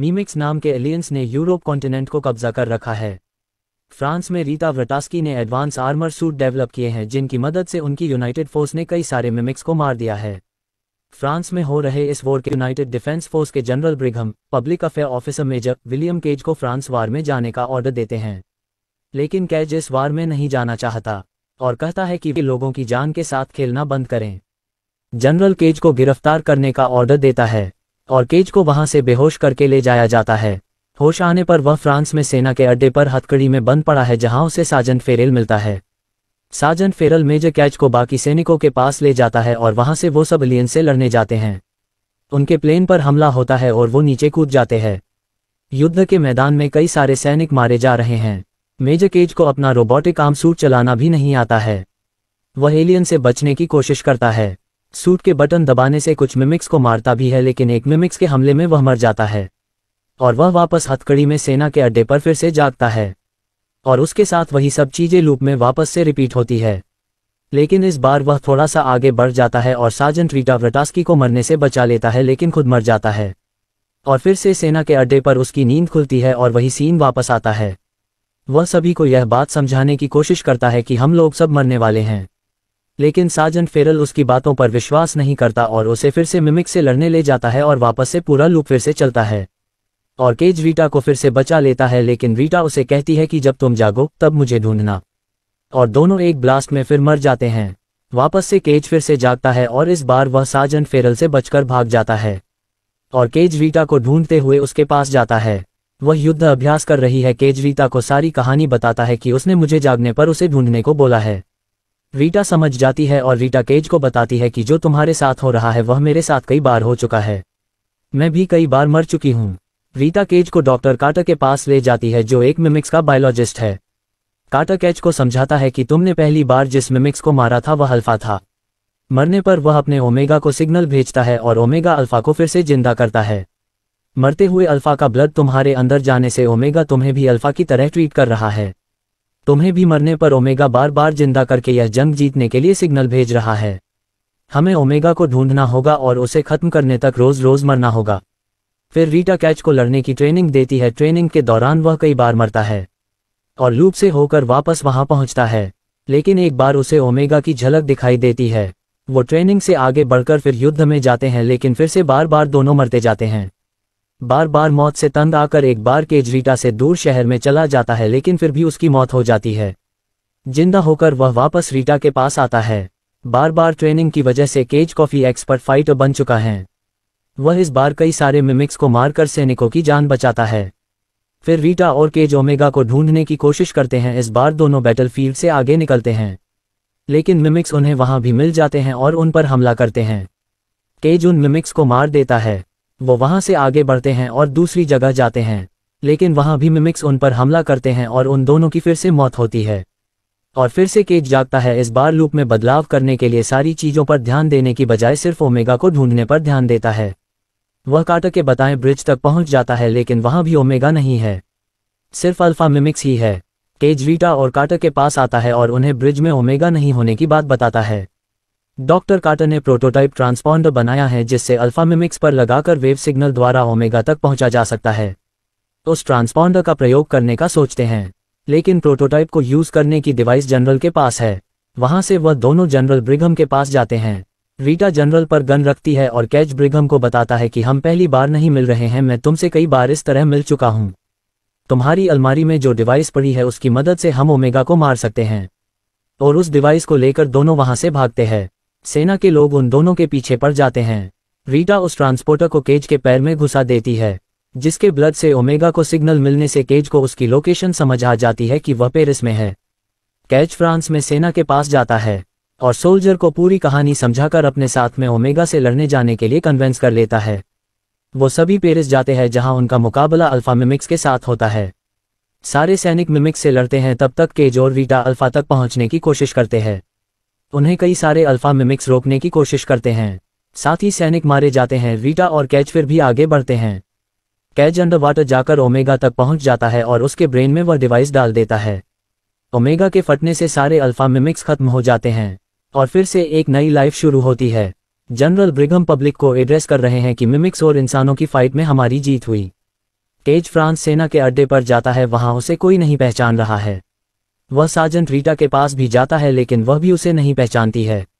मीमिक्स नाम के एलियंस ने यूरोप कॉन्टिनेंट को कब्जा कर रखा है फ्रांस में रीता व्रटास्की ने एडवांस आर्मर सूट डेवलप किए हैं जिनकी मदद से उनकी यूनाइटेड फोर्स ने कई सारे मिमिक्स को मार दिया है फ्रांस में हो रहे इस वॉर के यूनाइटेड डिफेंस फोर्स के general Brigham public affair officer major William Cage को फ्रांस वार में जाने का ऑर्डर देते हैं लेकिन कैज इस वार में नहीं जाना चाहता और कहता है कि वे लोगों की जान के साथ खेलना बंद करें जनरल केज को गिरफ्तार करने का ऑर्डर देता है और केज को वहां से बेहोश करके ले जाया जाता है होश आने पर वह फ्रांस में सेना के अड्डे पर हथकड़ी में बंद पड़ा है जहां उसे साजन फेरेल मिलता है साजन फेरल मेजर कैच को बाकी सैनिकों के पास ले जाता है और वहां से वो सब एलियन से लड़ने जाते हैं उनके प्लेन पर हमला होता है और वो नीचे कूद जाते हैं युद्ध के मैदान में कई सारे सैनिक मारे जा रहे हैं मेजर केज को अपना रोबोटिक आम सूट चलाना भी नहीं आता है वह एलियन से बचने की कोशिश करता है सूट के बटन दबाने से कुछ मिमिक्स को मारता भी है लेकिन एक मिमिक्स के हमले में वह मर जाता है और वह वापस हथकड़ी में सेना के अड्डे पर फिर से जागता है और उसके साथ वही सब चीजें लूप में वापस से रिपीट होती है लेकिन इस बार वह थोड़ा सा आगे बढ़ जाता है और साजन रीटा व्रटास्की को मरने से बचा लेता है लेकिन खुद मर जाता है और फिर से सेना के अड्डे पर उसकी नींद खुलती है और वही सीन वापस आता है वह सभी को यह बात समझाने की कोशिश करता है कि हम लोग सब मरने वाले हैं लेकिन साजन फेरल उसकी बातों पर विश्वास नहीं करता और उसे फिर से मिमिक से लड़ने ले जाता है और वापस से पूरा लूप फिर से चलता है और केज रीटा को फिर से बचा लेता है लेकिन रीटा उसे कहती है कि जब तुम जागो तब मुझे ढूंढना और दोनों एक ब्लास्ट में फिर मर जाते हैं वापस से केज फिर से जागता है और इस बार वह साजन फेरल से बचकर भाग जाता है और केज रीटा को ढूंढते हुए उसके पास जाता है वह युद्ध अभ्यास कर रही है केजरीता को सारी कहानी बताता है कि उसने मुझे जागने पर उसे ढूंढने को बोला है रीटा समझ जाती है और रीटा केज को बताती है कि जो तुम्हारे साथ हो रहा है वह मेरे साथ कई बार हो चुका है मैं भी कई बार मर चुकी हूँ रीटा केज को डॉक्टर काटा के पास ले जाती है जो एक मिमिक्स का बायोलॉजिस्ट है काटा कैच को समझाता है कि तुमने पहली बार जिस मिमिक्स को मारा था वह अल्फा था मरने पर वह अपने ओमेगा को सिग्नल भेजता है और ओमेगा अल्फा को फिर से जिंदा करता है मरते हुए अल्फा का ब्लड तुम्हारे अंदर जाने से ओमेगा तुम्हें भी अल्फा की तरह ट्रीट कर रहा है तुम्हें भी मरने पर ओमेगा बार बार जिंदा करके यह जंग जीतने के लिए सिग्नल भेज रहा है हमें ओमेगा को ढूंढना होगा और उसे खत्म करने तक रोज रोज मरना होगा फिर रीटा कैच को लड़ने की ट्रेनिंग देती है ट्रेनिंग के दौरान वह कई बार मरता है और लूप से होकर वापस वहां पहुंचता है लेकिन एक बार उसे ओमेगा की झलक दिखाई देती है वो ट्रेनिंग से आगे बढ़कर फिर युद्ध में जाते हैं लेकिन फिर से बार बार दोनों मरते जाते हैं बार बार मौत से तंग आकर एक बार केजरीटा से दूर शहर में चला जाता है लेकिन फिर भी उसकी मौत हो जाती है जिंदा होकर वह वापस रीटा के पास आता है बार बार ट्रेनिंग की वजह से केज कॉफी एक्सपर्ट फाइटर बन चुका है वह इस बार कई सारे मिमिक्स को मारकर सैनिकों की जान बचाता है फिर रीटा और केज ओमेगा को ढूंढने की कोशिश करते हैं इस बार दोनों बैटलफील्ड से आगे निकलते हैं लेकिन मिमिक्स उन्हें वहां भी मिल जाते हैं और उन पर हमला करते हैं केज उन मिमिक्स को मार देता है वो वहां से आगे बढ़ते हैं और दूसरी जगह जाते हैं लेकिन वहां भी मिमिक्स उन पर हमला करते हैं और उन दोनों की फिर से मौत होती है और फिर से केज जागता है इस बार लूप में बदलाव करने के लिए सारी चीजों पर ध्यान देने की बजाय सिर्फ ओमेगा को ढूंढने पर ध्यान देता है वह काटक के बताएं ब्रिज तक पहुंच जाता है लेकिन वहां भी ओमेगा नहीं है सिर्फ अल्फा मिमिक्स ही है केज वीटा और काटक के पास आता है और उन्हें ब्रिज में ओमेगा नहीं होने की बात बताता है डॉक्टर कार्टर ने प्रोटोटाइप ट्रांसपॉन्डर बनाया है जिससे अल्फा मिमिक्स पर लगाकर वेव सिग्नल द्वारा ओमेगा तक पहुंचा जा सकता है उस ट्रांसपॉन्डर का प्रयोग करने का सोचते हैं लेकिन प्रोटोटाइप को यूज करने की डिवाइस जनरल के पास है वहां से वह दोनों जनरल ब्रिघम के पास जाते हैं रीटा जनरल पर गन रखती है और कैच ब्रिघम को बताता है कि हम पहली बार नहीं मिल रहे हैं मैं तुमसे कई बार इस तरह मिल चुका हूं तुम्हारी अलमारी में जो डिवाइस पड़ी है उसकी मदद से हम ओमेगा को मार सकते हैं और उस डिवाइस को लेकर दोनों वहां से भागते हैं सेना के लोग उन दोनों के पीछे पड़ जाते हैं रीटा उस ट्रांसपोर्टर को केज के पैर में घुसा देती है जिसके ब्लड से ओमेगा को सिग्नल मिलने से केज को उसकी लोकेशन समझ आ जाती है कि वह पेरिस में है कैच फ्रांस में सेना के पास जाता है और सोल्जर को पूरी कहानी समझाकर अपने साथ में ओमेगा से लड़ने जाने के लिए कन्वेंस कर लेता है वो सभी पेरिस जाते हैं जहां उनका मुकाबला अल्फा मिमिक्स के साथ होता है सारे सैनिक मिमिक्स से लड़ते हैं तब तक केज और रीटा अल्फा तक पहुंचने की कोशिश करते हैं उन्हें कई सारे अल्फा मिमिक्स रोकने की कोशिश करते हैं साथ ही सैनिक मारे जाते हैं रीटा और कैच फिर भी आगे बढ़ते हैं कैच अंडर वाटर जाकर ओमेगा तक पहुंच जाता है और उसके ब्रेन में वह डिवाइस डाल देता है ओमेगा के फटने से सारे अल्फा मिमिक्स खत्म हो जाते हैं और फिर से एक नई लाइफ शुरू होती है जनरल ब्रिगम पब्लिक को एड्रेस कर रहे हैं कि मिमिक्स और इंसानों की फाइट में हमारी जीत हुई केज फ्रांस सेना के अड्डे पर जाता है वहां उसे कोई नहीं पहचान रहा है वह साजन रीटा के पास भी जाता है लेकिन वह भी उसे नहीं पहचानती है